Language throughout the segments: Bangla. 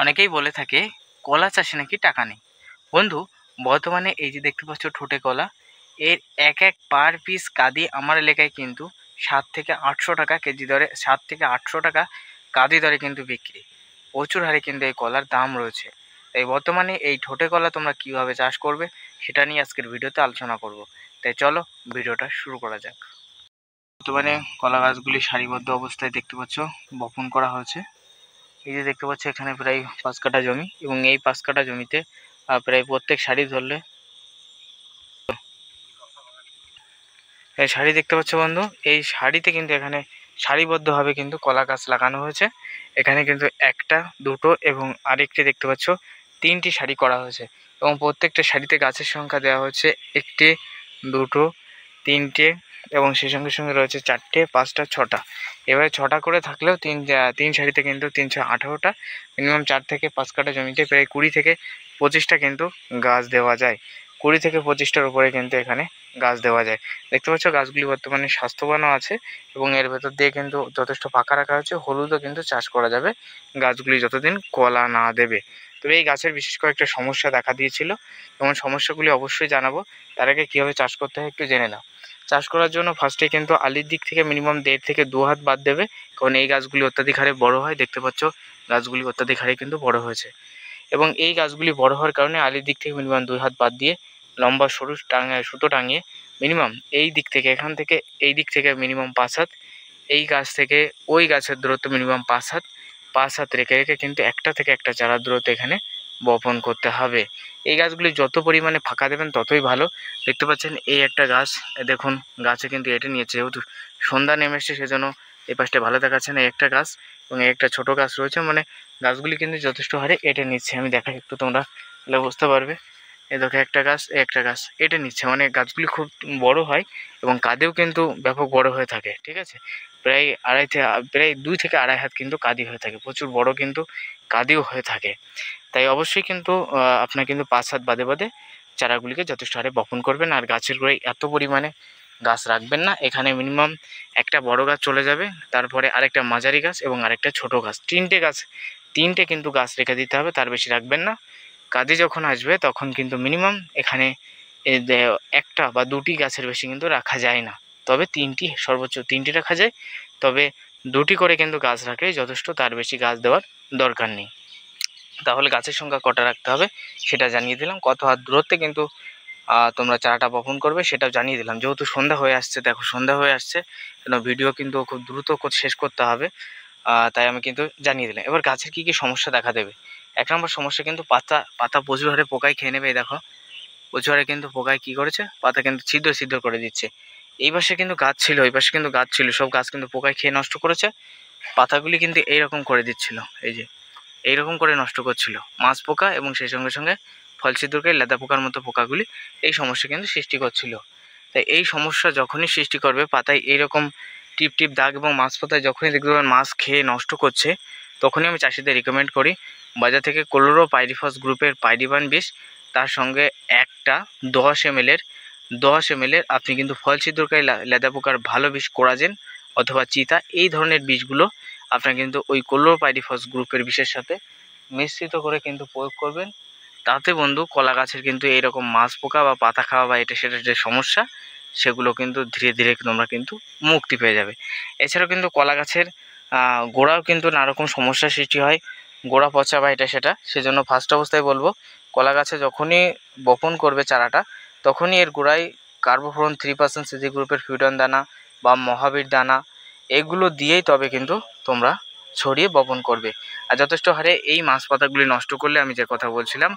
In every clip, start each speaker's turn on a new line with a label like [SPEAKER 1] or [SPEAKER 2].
[SPEAKER 1] অনেকেই বলে থাকে কলা চাষে নাকি টাকা নেই বন্ধু বর্তমানে এই যে দেখতে পাচ্ছ ঠোঁটে কলা এর এক এক পার পিস কাদি আমার এলাকায় কিন্তু সাত থেকে আটশো টাকা কেজি দরে সাত থেকে আটশো টাকা কাদি দরে কিন্তু বিক্রি প্রচুর হারে কিন্তু এই কলার দাম রয়েছে তাই বর্তমানে এই ঠোঁটে কলা তোমরা কিভাবে চাষ করবে সেটা নিয়ে আজকের ভিডিওতে আলোচনা করব তাই চলো ভিডিওটা শুরু করা যাক বর্তমানে কলা গাছগুলি সারিবদ্ধ অবস্থায় দেখতে পাচ্ছ বপন করা হয়েছে এই যে দেখতে পাচ্ছ এখানে প্রায় পাঁচ কাঠা জমি এবং এই পাঁচ কাঠা জমিতে প্রায় প্রত্যেক শাড়ি ধরলে এই শাড়ি দেখতে পাচ্ছ বন্ধু এই শাড়িতে কিন্তু এখানে সারিবদ্ধভাবে কিন্তু কলা গাছ লাগানো হয়েছে এখানে কিন্তু একটা দুটো এবং আরেকটি দেখতে পাচ্ছ তিনটি শাড়ি করা হয়েছে এবং প্রত্যেকটা শাড়িতে গাছের সংখ্যা দেওয়া হচ্ছে একটি দুটো তিনটে এবং সেই সঙ্গে সঙ্গে রয়েছে চারটে পাঁচটা ছটা এবারে ছটা করে থাকলেও তিন তিন সারিতে কিন্তু তিনশো আঠারোটা মিনিমাম চার থেকে পাঁচ কাটা জমিতে প্রায় কুড়ি থেকে পঁচিশটা কিন্তু গাছ দেওয়া যায় কুড়ি থেকে পঁচিশটার উপরে কিন্তু এখানে গাছ দেওয়া যায় দেখতে পাচ্ছ গাছগুলি বর্তমানে স্বাস্থ্যবানও আছে এবং এর ভেতর দিয়ে কিন্তু যথেষ্ট ফাঁকা রাখা হয়েছে হলুদও কিন্তু চাষ করা যাবে গাছগুলি যতদিন কলা না দেবে তবে এই গাছের বিশেষ কয়েকটা সমস্যা দেখা দিয়েছিল এবং সমস্যাগুলি অবশ্যই জানাবো তার আগে কীভাবে চাষ করতে হয় একটু জেনে নাও চাষ করার জন্য ফার্স্টে কিন্তু আলির দিক থেকে মিনিমাম দেড় থেকে দু হাত বাদ দেবে কারণ এই গাছগুলি অত্যাধিক হারে বড়ো হয় দেখতে পাচ্ছ গাছগুলি অত্যাধিক হারে কিন্তু বড় হয়েছে এবং এই গাছগুলি বড় হওয়ার কারণে আলির দিক থেকে মিনিমাম দুই হাত বাদ দিয়ে লম্বা সরু টাঙে সুতো টাঙিয়ে মিনিমাম এই দিক থেকে এখান থেকে এই দিক থেকে মিনিমাম পাঁচ হাত এই গাছ থেকে ওই গাছের দূরত্ব মিনিমাম পাঁচ হাত পাঁচ হাত রেখে রেখে কিন্তু একটা থেকে একটা চারা দূরত্ব এখানে বপন করতে হবে এই গাছগুলি যত পরিমাণে ফাঁকা দেবেন ততই ভালো দেখতে পাচ্ছেন এই একটা গাছ দেখুন গাছে কিন্তু এটি নিয়েছে যেহেতু সন্ধ্যা নেমে এসছে সেজন্য এই পাশটা ভালো দেখাচ্ছে না একটা গাছ এবং একটা ছোট গাছ রয়েছে মানে গাছগুলি কিন্তু যথেষ্ট হারে এটে নিচ্ছে আমি দেখাই একটু তোমরা বুঝতে পারবে এ দেখো একটা গাছ একটা গাছ এটা নিচ্ছে মানে গাছগুলি খুব বড় হয় এবং কাঁদেও কিন্তু ব্যাপক বড় হয়ে থাকে ঠিক আছে প্রায় আড়াই থেকে প্রায় দুই থেকে আড়াই হাত কিন্তু কাঁদি হয়ে থাকে প্রচুর বড় কিন্তু কাঁদিও হয়ে থাকে তাই অবশ্যই কিন্তু আপনার কিন্তু পাঁচ হাত বাদে বাদে চারাগুলিকে যথেষ্ট হারে বপন করবেন আর গাছের গোড়ায় এত পরিমাণে গাছ রাখবেন না এখানে মিনিমাম একটা বড় গাছ চলে যাবে তারপরে আরেকটা মাঝারি গাছ এবং আরেকটা ছোট গাছ তিনটে গাছ তিনটে কিন্তু গাছ রেখে দিতে হবে তার বেশি রাখবেন না কাঁদি যখন আসবে তখন কিন্তু মিনিমাম এখানে একটা বা দুটি গাছের বেশি কিন্তু রাখা যায় না তবে তিনটি সর্বোচ্চ তিনটি রাখা যায় তবে দুটি করে কিন্তু গাছ রাখে যথেষ্ট তার বেশি গাছ দেওয়ার দরকার নেই তাহলে গাছের সংখ্যা কটা রাখতে হবে সেটা জানিয়ে দিলাম কত হাত দূরত্বে কিন্তু তোমরা চারাটা বপন করবে সেটাও জানিয়ে দিলাম যেহেতু সন্ধ্যা হয়ে আসছে দেখো সন্ধ্যা হয়ে আসছে কেন ভিডিও কিন্তু খুব দ্রুত শেষ করতে হবে তাই আমি কিন্তু জানিয়ে দিলাম এবার গাছের কি কি সমস্যা দেখা দেবে এক নম্বর সমস্যা কিন্তু পাতা পাতা প্রচুর হারে পোকায় খেয়ে নেবে দেখো প্রচুর হারে কিন্তু পোকায় কী করেছে পাতা কিন্তু ছিদ্র ছিদ্র করে দিচ্ছে এই পাশে কিন্তু গাছ ছিল এই পাশে কিন্তু গাছ ছিল সব গাছ কিন্তু পোকায় খেয়ে নষ্ট করেছে পাতাগুলি কিন্তু এইরকম করে দিচ্ছিল এই যে এইরকম করে নষ্ট করছিল মাছ পোকা এবং সেই সঙ্গে সঙ্গে ফল ছিদ্রকে লেদা পোকার মতো পোকাগুলি এই সমস্যা কিন্তু সৃষ্টি করছিল তাই এই সমস্যা যখনই সৃষ্টি করবে পাতায় এইরকম টিপ টিপ দাগ এবং মাছ পাতায় যখনই দেখতে পাবেন মাছ খেয়ে নষ্ট করছে তখনই আমি চাষিদের রিকমেন্ড করি বাজার থেকে কোলোরো পাইরিফস গ্রুপের পাইরিবান বিষ তার সঙ্গে একটা দশ এম এর দশ এম এর আপনি কিন্তু ফল ছিদ্রকারী লেদা পোকার ভালো বিষ কোরাজেন অথবা চিতা এই ধরনের বিষগুলো আপনার কিন্তু ওই কোলোরো পাইরিফস গ্রুপের বিষের সাথে মিশ্রিত করে কিন্তু প্রয়োগ করবেন তাতে বন্ধু কলা গাছের কিন্তু এইরকম মাছ পোকা বা পাতা খাওয়া বা এটা সেটা যে সমস্যা সেগুলো কিন্তু ধীরে ধীরে তোমরা কিন্তু মুক্তি পেয়ে যাবে এছাড়াও কিন্তু কলা গাছের গোড়াও কিন্তু নানা রকম সমস্যা সৃষ্টি হয় গোড়া পচা বা এটা সেটা সেজন্য ফার্স্ট অবস্থায় বলবো কলা গাছে যখনই বপন করবে চারাটা তখনই এর গোড়ায় কার্বোফোরন থ্রি পার্সেন্ট সিজি গ্রুপের ফিউডন দানা বা মহাবীর দানা এগুলো দিয়েই তবে কিন্তু তোমরা ছড়িয়ে বপন করবে আর যথেষ্ট হারে এই মাছ পাতাগুলি নষ্ট করলে আমি যে কথা বলছিলাম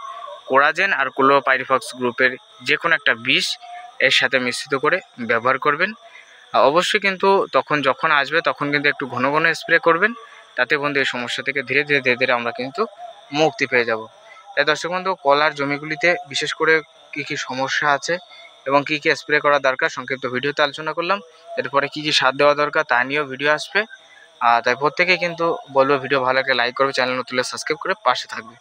[SPEAKER 1] কোরাজেন আর ক্লোপাইরিফক্স গ্রুপের যে কোনো একটা বিষ এর সাথে মিশ্রিত করে ব্যবহার করবেন অবশ্যই কিন্তু তখন যখন আসবে তখন কিন্তু একটু ঘন ঘন স্প্রে করবেন তাতে বন্ধু এই সমস্যা থেকে ধীরে ধীরে ধীরে ধীরে আমরা কিন্তু মুক্তি পেয়ে যাব তাই দর্শক বন্ধু কলার জমিগুলিতে বিশেষ করে কী কী সমস্যা আছে এবং কী কী স্প্রে করা দরকার সংক্ষিপ্ত ভিডিওতে আলোচনা করলাম এরপরে কী কী সার দেওয়া দরকার তা নিয়েও ভিডিও আসবে আর তাই প্রত্যেকে কিন্তু বলবো ভিডিও ভালো লাগে লাইক করবে চ্যানেল নতুন সাবস্ক্রাইব করে পাশে থাকবে